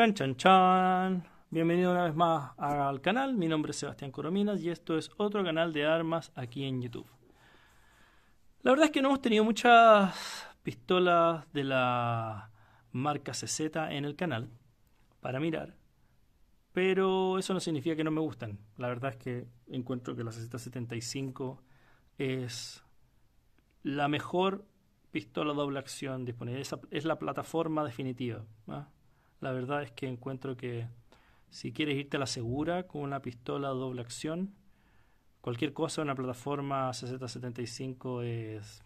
Chan, chan, chan. Bienvenido una vez más al canal. Mi nombre es Sebastián Corominas y esto es otro canal de armas aquí en YouTube. La verdad es que no hemos tenido muchas pistolas de la marca CZ en el canal para mirar. Pero eso no significa que no me gusten. La verdad es que encuentro que la CZ75 es la mejor pistola doble acción disponible. es la plataforma definitiva. ¿ah? la verdad es que encuentro que si quieres irte a la segura con una pistola doble acción, cualquier cosa, en una plataforma CZ75 es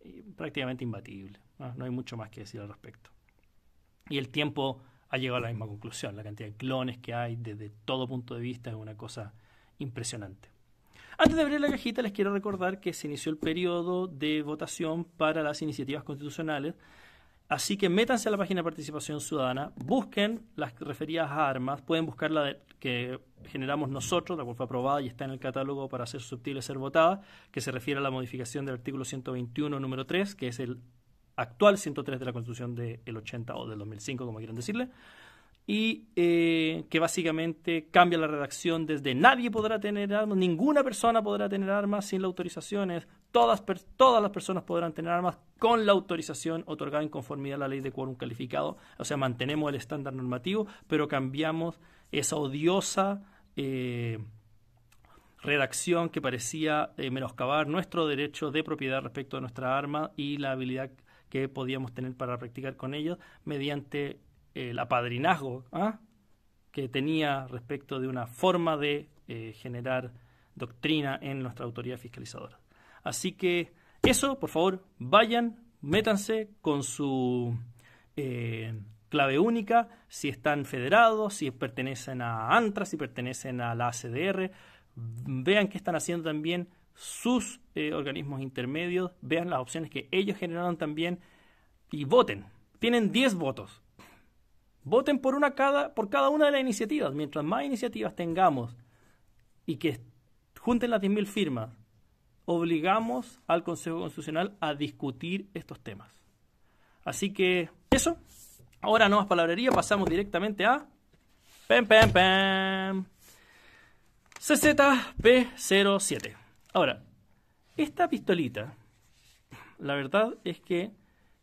eh, prácticamente imbatible. ¿no? no hay mucho más que decir al respecto. Y el tiempo ha llegado a la misma conclusión. La cantidad de clones que hay desde todo punto de vista es una cosa impresionante. Antes de abrir la cajita, les quiero recordar que se inició el periodo de votación para las iniciativas constitucionales Así que métanse a la página de participación ciudadana, busquen las referidas a armas, pueden buscar la que generamos nosotros, la cual fue aprobada y está en el catálogo para ser susceptible ser votada, que se refiere a la modificación del artículo 121, número 3, que es el actual 103 de la Constitución del 80 o del 2005, como quieran decirle, y eh, que básicamente cambia la redacción desde nadie podrá tener armas, ninguna persona podrá tener armas sin la autorización, todas, las personas podrán tener armas con la autorización otorgada en conformidad a la ley de quórum calificado. O sea, mantenemos el estándar normativo, pero cambiamos esa odiosa eh, redacción que parecía eh, menoscabar nuestro derecho de propiedad respecto a nuestra arma y la habilidad que podíamos tener para practicar con ellos mediante eh, el apadrinazgo ¿ah? que tenía respecto de una forma de generar doctrina en nuestra autoridad fiscalizadora. Así que eso, por favor, vayan, métanse con su eh, clave única, si están federados, si pertenecen a ANTRA, si pertenecen a la ACDR, vean qué están haciendo también sus eh, organismos intermedios, vean las opciones que ellos generaron también y voten. Tienen 10 votos. Voten por, una cada, por cada una de las iniciativas. Mientras más iniciativas tengamos y que junten las 10.000 firmas obligamos al Consejo Constitucional a discutir estos temas. Así que eso. Ahora no más palabrería, pasamos directamente a. Pem, pem, pem. CZP07. Ahora, esta pistolita, la verdad es que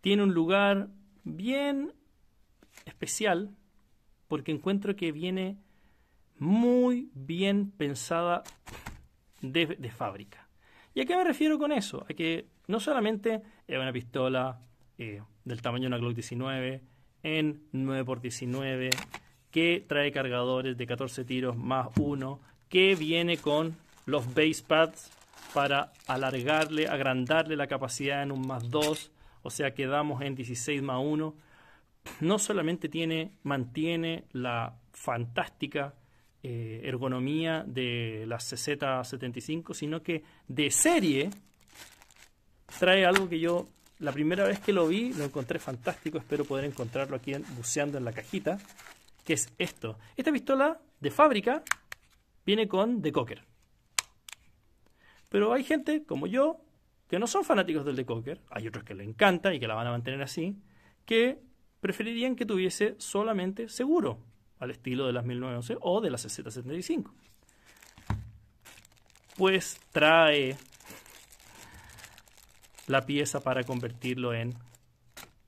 tiene un lugar bien especial porque encuentro que viene muy bien pensada de fábrica. ¿Y a qué me refiero con eso? A que no solamente es una pistola eh, del tamaño de una Glock 19 en 9x19 que trae cargadores de 14 tiros más uno que viene con los base pads para alargarle, agrandarle la capacidad en un más 2, o sea quedamos en 16 más 1. No solamente tiene, mantiene la fantástica eh, ergonomía de la CZ75, sino que de serie trae algo que yo la primera vez que lo vi lo encontré fantástico, espero poder encontrarlo aquí buceando en la cajita, que es esto. Esta pistola de fábrica viene con decocker. Pero hay gente como yo que no son fanáticos del decocker, hay otros que le encantan y que la van a mantener así, que preferirían que tuviese solamente seguro, al estilo de las 1911 o de las 6075. Pues trae la pieza para convertirlo en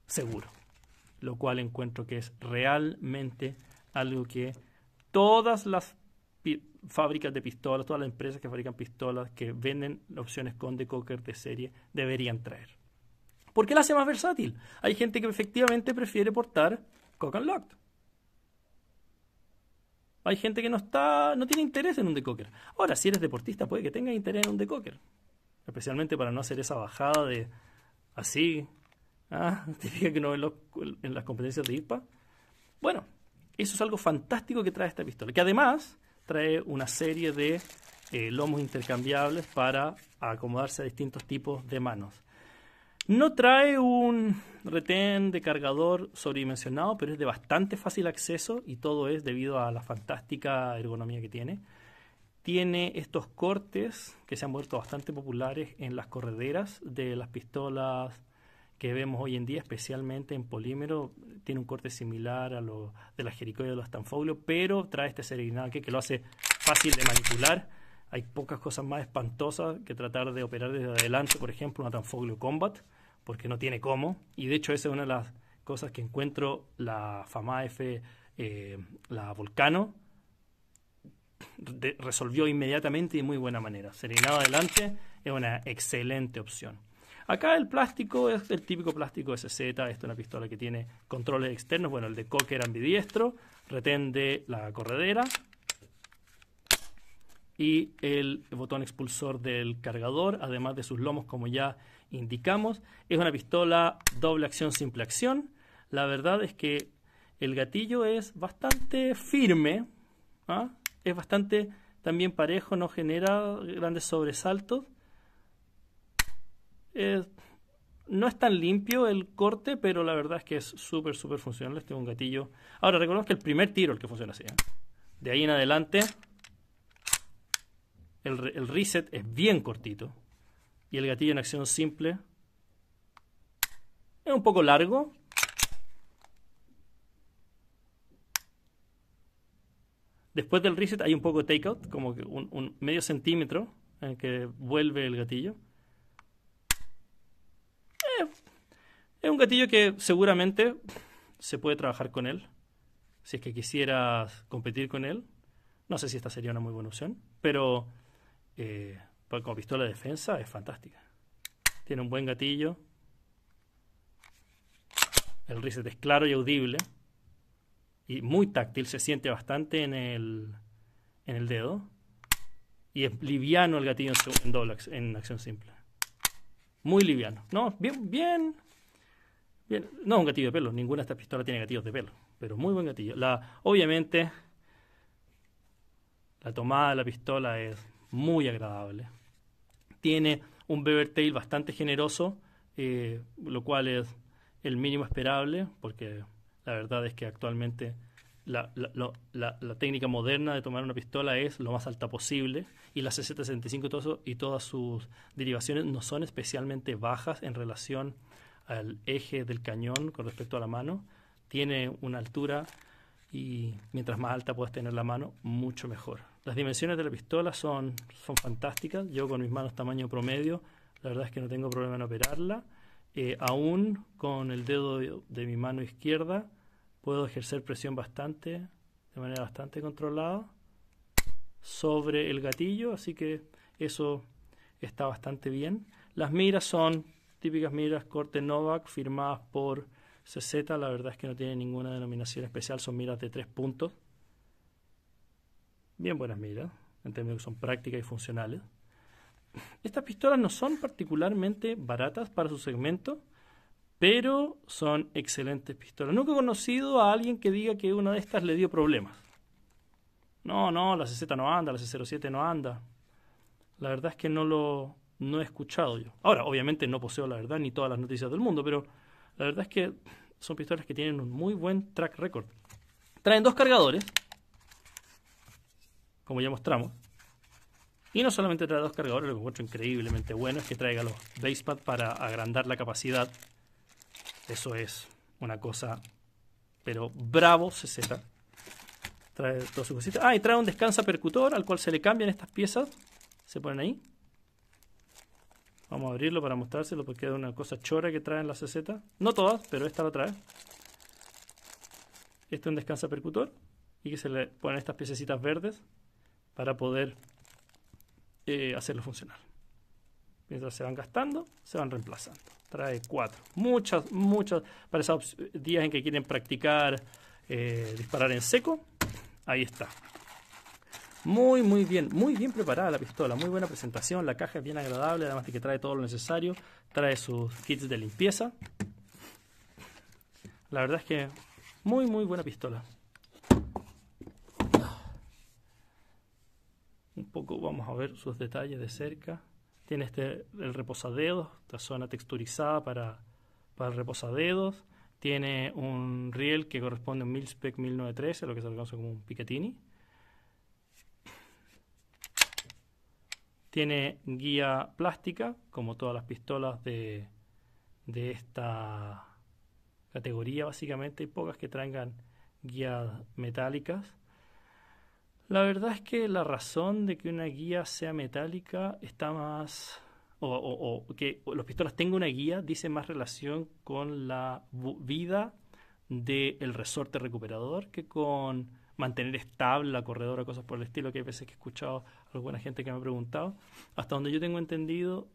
seguro, lo cual encuentro que es realmente algo que todas las fábricas de pistolas, todas las empresas que fabrican pistolas, que venden opciones con de cocker de serie, deberían traer. ¿Por qué la hace más versátil. Hay gente que efectivamente prefiere portar cock and locked. Hay gente que no está, no tiene interés en un decocker. Ahora, si eres deportista, puede que tenga interés en un decocker. Especialmente para no hacer esa bajada de así. Ah, que no en, las competencias de IPA. Bueno, eso es algo fantástico que trae esta pistola. Que además trae una serie de eh, lomos intercambiables para acomodarse a distintos tipos de manos. No trae un retén de cargador sobredimensionado, pero es de bastante fácil acceso y todo es debido a la fantástica ergonomía que tiene. Tiene estos cortes que se han vuelto bastante populares en las correderas de las pistolas que vemos hoy en día, especialmente en polímero, tiene un corte similar a lo de la Jericho y de los Tanfoglio, pero trae este serenake que lo hace fácil de manipular. Hay pocas cosas más espantosas que tratar de operar desde adelante, por ejemplo, una Tanfoglio Combat porque no tiene cómo. Y de hecho esa es una de las cosas que encuentro la Fama F, eh, la Volcano, resolvió inmediatamente y de muy buena manera. Serenado adelante es una excelente opción. Acá el plástico es el típico plástico SZ, esta es una pistola que tiene controles externos, bueno, el de cocker ambidiestro, retende la corredera, y el botón expulsor del cargador, además de sus lomos como ya indicamos. Es una pistola doble acción, simple acción. La verdad es que el gatillo es bastante firme, ¿ah? es bastante también parejo, no genera grandes sobresaltos. no es tan limpio el corte, pero la verdad es que es súper, súper funcional. Este es un gatillo. Ahora, recordemos que el primer tiro el que funciona así. ¿eh? De ahí en adelante el, reset es bien cortito y el gatillo en acción simple es un poco largo. Después del reset hay un poco de takeout, como que un, medio centímetro en que vuelve el gatillo. Eh, es un gatillo que seguramente se puede trabajar con él. Si es que quisieras competir con él. No sé si esta sería una muy buena opción. Pero eh, pues como pistola de defensa es fantástica. Tiene un buen gatillo. El reset es claro y audible. Y muy táctil, se siente bastante en el, en el dedo. Y es liviano el gatillo en, acción simple. Muy liviano. No, bien, bien. Bien, no un gatillo de pelo, ninguna de estas pistolas tiene gatillos de pelo, pero muy buen gatillo. La, obviamente, la tomada de la pistola es muy agradable. Tiene un tail bastante generoso, eh, lo cual es el mínimo esperable, porque la verdad es que actualmente la, técnica moderna de tomar una pistola es lo más alta posible y la CZ-75 y, y todas sus derivaciones no son especialmente bajas en relación al eje del cañón con respecto a la mano. Tiene una altura y mientras más alta puedes tener la mano, mucho mejor. Las dimensiones de la pistola son, son fantásticas. Yo con mis manos tamaño promedio, la verdad es que no tengo problema en operarla. Eh, aún con el dedo de, mi mano izquierda puedo ejercer presión bastante, de manera bastante controlada, sobre el gatillo, así que eso está bastante bien. Las miras son típicas miras corte Novak firmadas por CZ, la verdad es que no tiene ninguna denominación especial, son miras de tres puntos bien buenas miras, en términos que son prácticas y funcionales. Estas pistolas no son particularmente baratas para su segmento, pero son excelentes pistolas. Nunca he conocido a alguien que diga que una de estas le dio problemas. No, no, la CZ no anda, la C07 no anda. La verdad es que no lo he escuchado yo. Ahora, obviamente no poseo la verdad ni todas las noticias del mundo, pero la verdad es que son pistolas que tienen un muy buen track record. Traen dos cargadores, como ya mostramos. Y no solamente trae dos cargadores, lo que encuentro increíblemente bueno es que traiga los basepads para agrandar la capacidad. Eso es una cosa, pero bravo CZ. Trae todo sus cositas, Ah, y trae un descansa percutor al cual se le cambian estas piezas. Se ponen ahí. Vamos a abrirlo para mostrárselo porque es una cosa chora que traen las CZ. No todas, pero esta la trae. Este es un descansa percutor y que se le ponen estas piececitas verdes para poder eh, hacerlo funcionar. Mientras se van gastando, se van reemplazando. Trae cuatro. Muchas, muchas. Para esos eh, días en que quieren practicar eh, disparar en seco, ahí está. Muy, muy bien, muy bien preparada la pistola, muy buena presentación, la caja es bien agradable, además de que trae todo lo necesario, trae sus kits de limpieza. La verdad es que muy, muy buena pistola. vamos a ver sus detalles de cerca. Tiene este, el reposadedos, esta zona texturizada para, para el reposadedos. Tiene un riel que corresponde a un Milspec 1913, lo que se conoce como un Picatinny. Tiene guía plástica, como todas las pistolas de, de esta categoría, básicamente. Hay pocas que traigan guías metálicas. La verdad es que la razón de que una guía sea metálica está más o, que los pistolas tengan una guía dice más relación con la vida del el resorte recuperador que con mantener estable la corredora, cosas por el estilo, que hay veces que he escuchado a alguna gente que me ha preguntado. Hasta donde yo tengo entendido,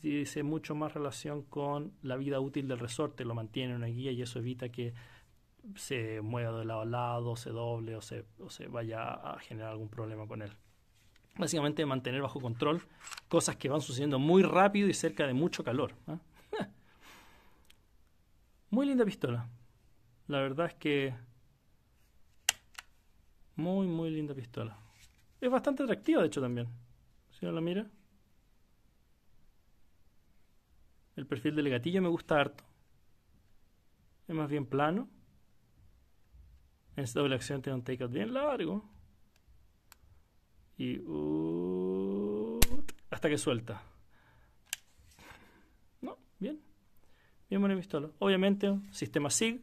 dice mucho más relación con la vida útil del resorte, lo mantiene una guía y eso evita que se mueva de lado a lado, se doble o se, vaya a generar algún problema con él. Básicamente mantener bajo control cosas que van sucediendo muy rápido y cerca de mucho calor. ¿ah? Muy linda pistola. La verdad es que muy, muy linda pistola. Es bastante atractiva, de hecho, también. Si no la mira. El perfil del gatillo me gusta harto. Es más bien plano. En esta doble acción tiene un takeout bien largo. Y. Uh, hasta que suelta. No, bien. Bien, buena pistola. Obviamente, sistema SIG,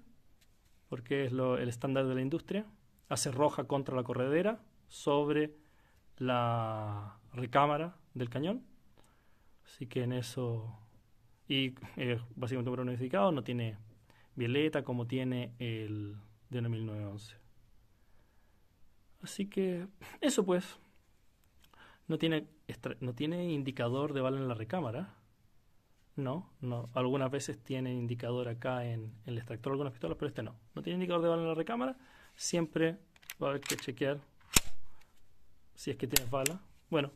porque es el estándar de la industria. Hace roja contra la corredera sobre la recámara del cañón. Así que en eso. Y es eh, básicamente un unificado, no tiene violeta como tiene el de 1911. Así que eso pues. No tiene, no tiene indicador de bala en la recámara. No, Algunas veces tiene indicador acá en, el extractor de algunas pistolas, pero este no. No tiene indicador de bala en la recámara. Siempre va a haber que chequear si es que tienes bala. Bueno,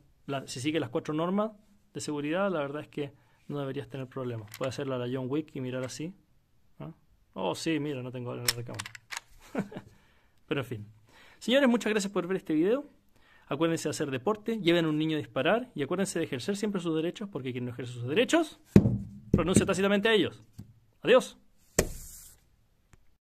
si sigue las cuatro normas de seguridad, la verdad es que no deberías tener problemas. Puedes hacerla a la John Wick y mirar así. ¿ah? Oh, sí, mira, no tengo bala en la recámara. Pero en fin. Señores, muchas gracias por ver este video. Acuérdense de hacer deporte, lleven a un niño a disparar y acuérdense de ejercer siempre sus derechos porque quien no ejerce sus derechos pronuncia tácitamente a ellos. Adiós.